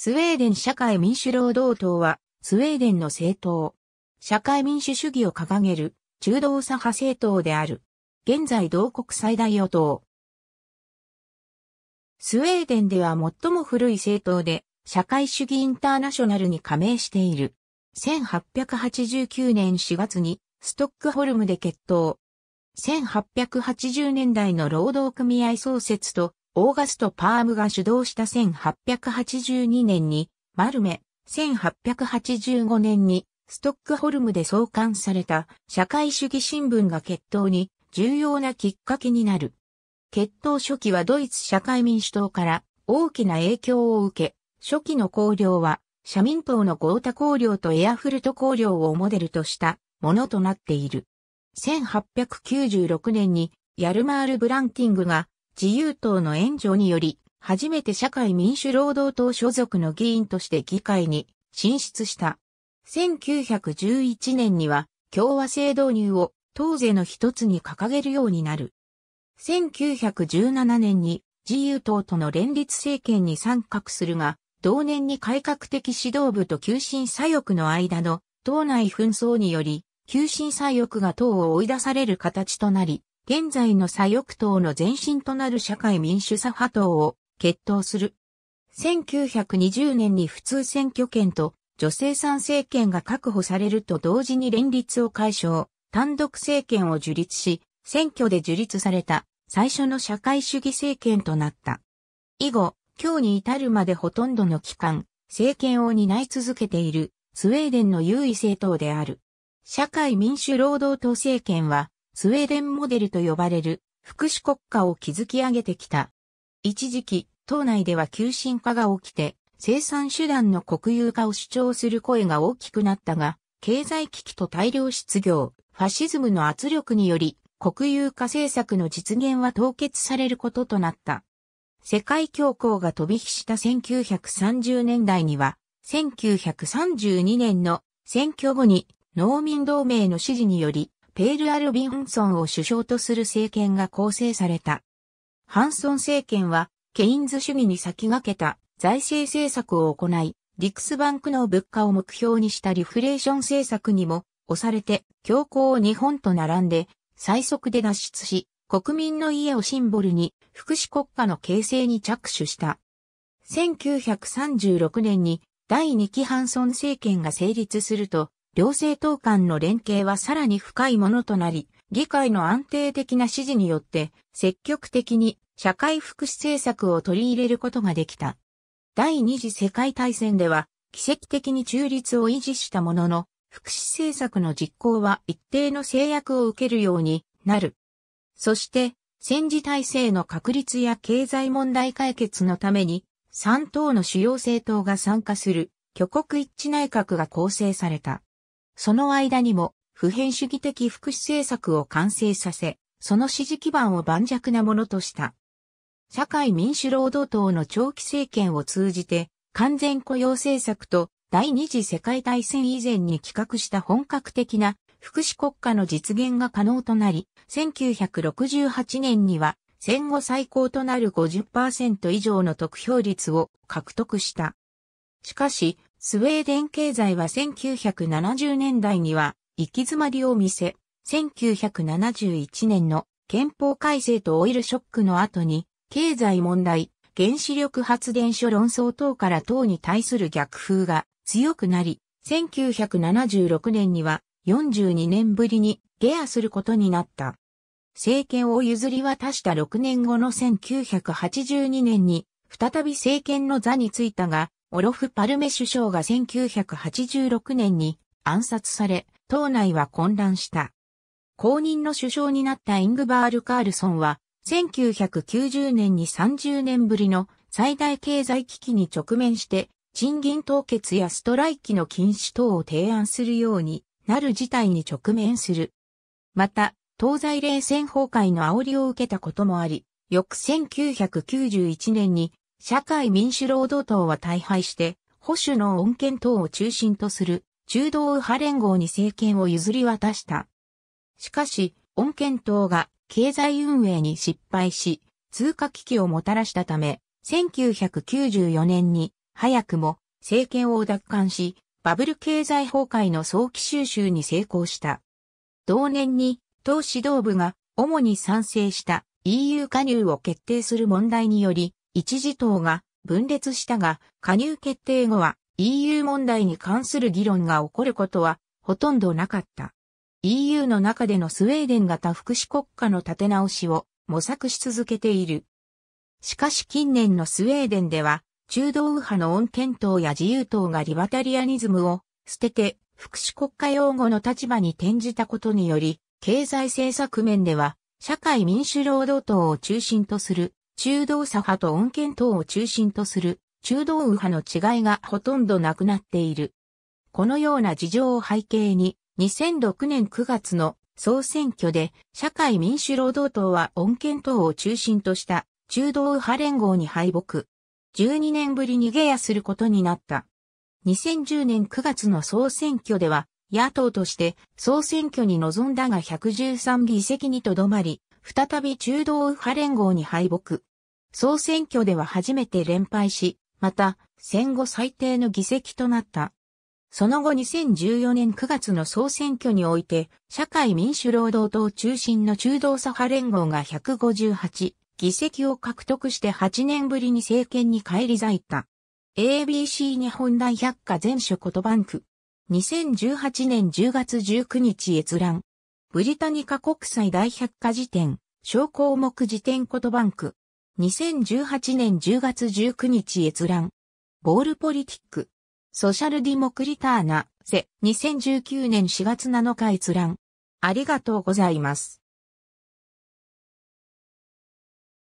スウェーデン社会民主労働党は、スウェーデンの政党。社会民主主義を掲げる、中道左派政党である。現在同国最大与党。スウェーデンでは最も古い政党で、社会主義インターナショナルに加盟している。1889年4月に、ストックホルムで決闘。1880年代の労働組合創設とオーガスト・パームが主導した1882年にマルメ、1885年にストックホルムで創刊された社会主義新聞が決闘に重要なきっかけになる。決闘初期はドイツ社会民主党から大きな影響を受け、初期の綱領は社民党の豪太綱領とエアフルト綱領をモデルとしたものとなっている。1896年にヤルマール・ブランティングが自由党の援助により、初めて社会民主労働党所属の議員として議会に進出した。1911年には共和制導入を党勢の一つに掲げるようになる。1917年に自由党との連立政権に参画するが、同年に改革的指導部と急進左翼の間の党内紛争により、急進左翼が党を追い出される形となり、現在の左翼党の前身となる社会民主左派党を決闘する。1920年に普通選挙権と女性参政権が確保されると同時に連立を解消、単独政権を樹立し、選挙で樹立された最初の社会主義政権となった。以後、今日に至るまでほとんどの期間、政権を担い続けているスウェーデンの優位政党である。社会民主労働党政権はスウェーデンモデルと呼ばれる福祉国家を築き上げてきた。一時期、党内では急進化が起きて、生産手段の国有化を主張する声が大きくなったが、経済危機と大量失業、ファシズムの圧力により、国有化政策の実現は凍結されることとなった。世界恐慌が飛び火した1930年代には、1932年の選挙後に農民同盟の支持によりペール・アルビン・ソンを首相とする政権が構成された。ハンソン政権は、ケインズ主義に先駆けた財政政策を行い、リクスバンクの物価を目標にしたリフレーション政策にも押されて、強行を日本と並んで、最速で脱出し、国民の家をシンボルに、福祉国家の形成に着手した。1936年に第2期ハンソン政権が成立すると、両政党間の連携はさらに深いものとなり、議会の安定的な支持によって積極的に社会福祉政策を取り入れることができた。第二次世界大戦では奇跡的に中立を維持したものの、福祉政策の実行は一定の制約を受けるようになる。そして、戦時体制の確立や経済問題解決のために、3党の主要政党が参加する挙国一致内閣が構成された。その間にも、普遍主義的福祉政策を完成させ、その支持基盤を盤石なものとした。社会民主労働党の長期政権を通じて、完全雇用政策と第二次世界大戦以前に企画した本格的な福祉国家の実現が可能となり、1968年には戦後最高となる50%以上の得票率を獲得した。しかし、スウェーデン経済は1970年代には行き詰まりを見せ、1971年の憲法改正とオイルショックの後に、経済問題、原子力発電所論争等から等に対する逆風が強くなり、1976年には42年ぶりに下野することになった。政権を譲り渡した6年後の1982年に再び政権の座についたが、オロフ・パルメ首相が1986年に暗殺され、党内は混乱した。後任の首相になったイングバール・カールソンは、1990年に30年ぶりの最大経済危機に直面して、賃金凍結やストライキの禁止等を提案するようになる事態に直面する。また、東西冷戦崩壊の煽りを受けたこともあり、翌1991年に社会民主労働党は大敗して、保守の穏健党を中心とする中道右派連合に政権を譲り渡した。しかし、穏健党が経済運営に失敗し、通貨危機をもたらしたため、1994年に早くも政権を奪還し、バブル経済崩壊の早期収集に成功した。同年に党指導部が主に賛成した EU 加入を決定する問題により、一次党が分裂したが、加入決定後は EU 問題に関する議論が起こることはほとんどなかった。EU の中でのスウェーデン型福祉国家の立て直しを模索し続けている。しかし近年のスウェーデンでは、中道右派の恩検党や自由党がリバタリアニズムを捨てて、福祉国家擁護の立場に転じたことにより、経済政策面では、社会民主労働党を中心とする中道左派と穏健党を中心とする中道右派の違いがほとんどなくなっている。このような事情を背景に、2006年9月の総選挙で社会民主労働党は穏健党を中心とした中道右派連合に敗北。12年ぶりにげやすることになった。2010年9月の総選挙では、野党として総選挙に臨んだが113議席にとどまり、再び中道右派連合に敗北。総選挙では初めて連敗し、また戦後最低の議席となった。その後2014年9月の総選挙において、社会民主労働党中心の中道左派連合が158議席を獲得して8年ぶりに政権に返り咲いた。ABC 日本大百科全書とバンク。2018年10月19日閲覧。ブリタニカ国際大百科辞典、小項目辞典とバンク。2018年10月19日閲覧。ボールポリティック。ソシャルディモクリターナ、セ、2019年4月7日閲覧。ありがとうございます。